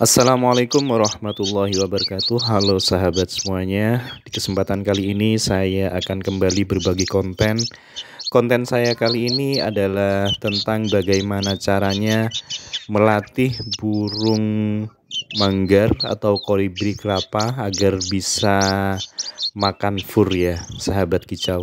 Assalamualaikum warahmatullahi wabarakatuh Halo sahabat semuanya Di kesempatan kali ini saya akan kembali berbagi konten Konten saya kali ini adalah tentang bagaimana caranya melatih burung manggar atau kolibri kelapa agar bisa makan fur ya sahabat kicau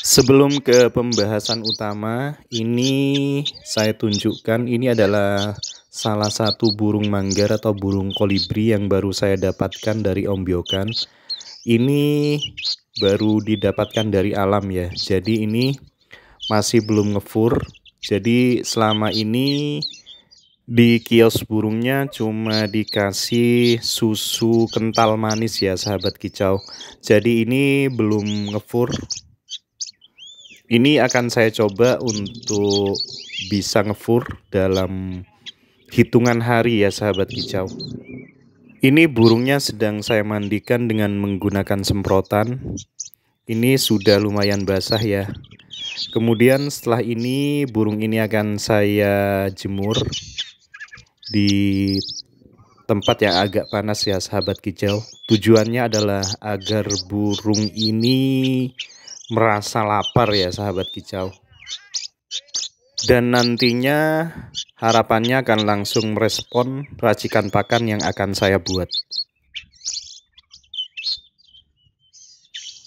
Sebelum ke pembahasan utama ini saya tunjukkan ini adalah salah satu burung manggar atau burung kolibri yang baru saya dapatkan dari Om Biokan ini baru didapatkan dari alam ya jadi ini masih belum ngefur jadi selama ini di kios burungnya cuma dikasih susu kental manis ya sahabat kicau jadi ini belum ngefur ini akan saya coba untuk bisa ngefur dalam hitungan hari ya sahabat kicau. Ini burungnya sedang saya mandikan dengan menggunakan semprotan. Ini sudah lumayan basah ya. Kemudian setelah ini burung ini akan saya jemur di tempat yang agak panas ya sahabat kicau. Tujuannya adalah agar burung ini merasa lapar ya sahabat kicau dan nantinya harapannya akan langsung merespon racikan pakan yang akan saya buat.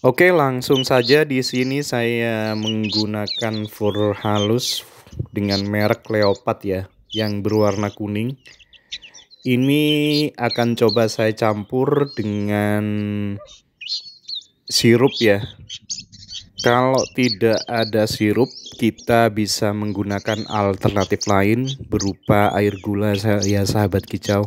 Oke, langsung saja di sini saya menggunakan fur halus dengan merek Leopard ya, yang berwarna kuning. Ini akan coba saya campur dengan sirup ya. Kalau tidak ada sirup, kita bisa menggunakan alternatif lain berupa air gula ya sahabat kicau.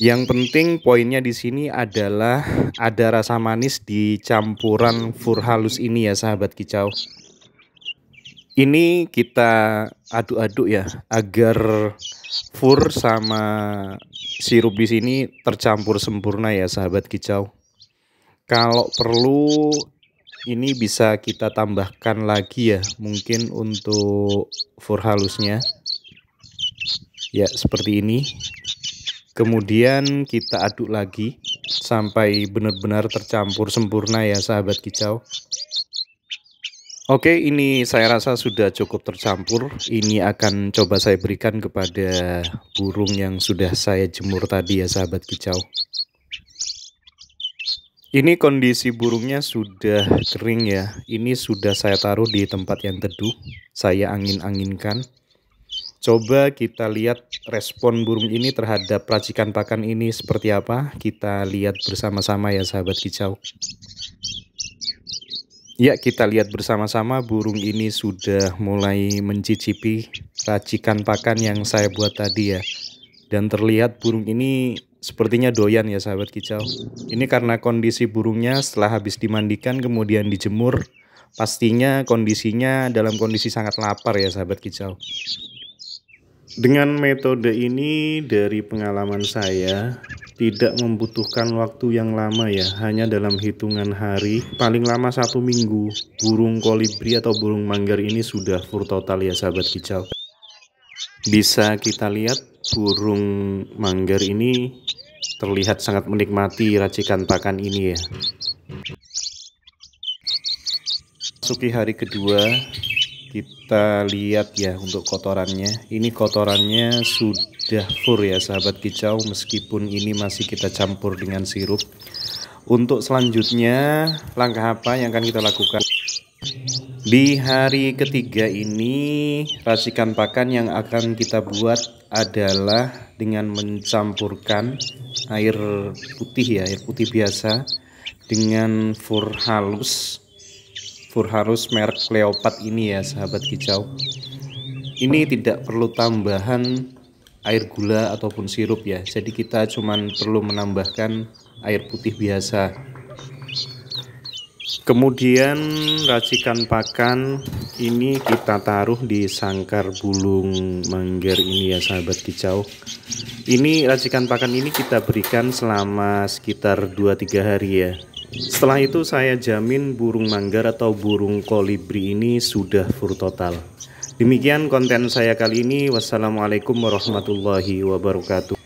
Yang penting poinnya di sini adalah ada rasa manis di campuran fur halus ini ya sahabat kicau. Ini kita aduk-aduk ya agar fur sama sirup di sini tercampur sempurna ya sahabat kicau. Kalau perlu ini bisa kita tambahkan lagi ya mungkin untuk fur halusnya ya seperti ini kemudian kita aduk lagi sampai benar-benar tercampur sempurna ya sahabat kicau Oke ini saya rasa sudah cukup tercampur ini akan coba saya berikan kepada burung yang sudah saya jemur tadi ya sahabat kicau ini kondisi burungnya sudah kering ya. Ini sudah saya taruh di tempat yang teduh. Saya angin-anginkan. Coba kita lihat respon burung ini terhadap racikan pakan ini seperti apa. Kita lihat bersama-sama ya sahabat kicau. Ya kita lihat bersama-sama burung ini sudah mulai mencicipi racikan pakan yang saya buat tadi ya. Dan terlihat burung ini Sepertinya doyan ya sahabat kicau. Ini karena kondisi burungnya setelah habis dimandikan kemudian dijemur, pastinya kondisinya dalam kondisi sangat lapar ya sahabat kicau. Dengan metode ini dari pengalaman saya tidak membutuhkan waktu yang lama ya, hanya dalam hitungan hari, paling lama satu minggu, burung kolibri atau burung manggar ini sudah full total ya sahabat kicau. Bisa kita lihat burung manggar ini terlihat sangat menikmati racikan pakan ini ya. Masuki hari kedua, kita lihat ya untuk kotorannya. Ini kotorannya sudah full ya sahabat kicau meskipun ini masih kita campur dengan sirup. Untuk selanjutnya langkah apa yang akan kita lakukan? Di hari ketiga ini, racikan pakan yang akan kita buat adalah dengan mencampurkan air putih ya, air putih biasa dengan fur halus. Fur halus merek Leopard ini ya, sahabat kicau. Ini tidak perlu tambahan air gula ataupun sirup ya. Jadi kita cuman perlu menambahkan air putih biasa Kemudian racikan pakan ini kita taruh di sangkar bulung manggar ini ya sahabat kicau. Ini racikan pakan ini kita berikan selama sekitar 2-3 hari ya. Setelah itu saya jamin burung manggar atau burung kolibri ini sudah full total. Demikian konten saya kali ini. Wassalamualaikum warahmatullahi wabarakatuh.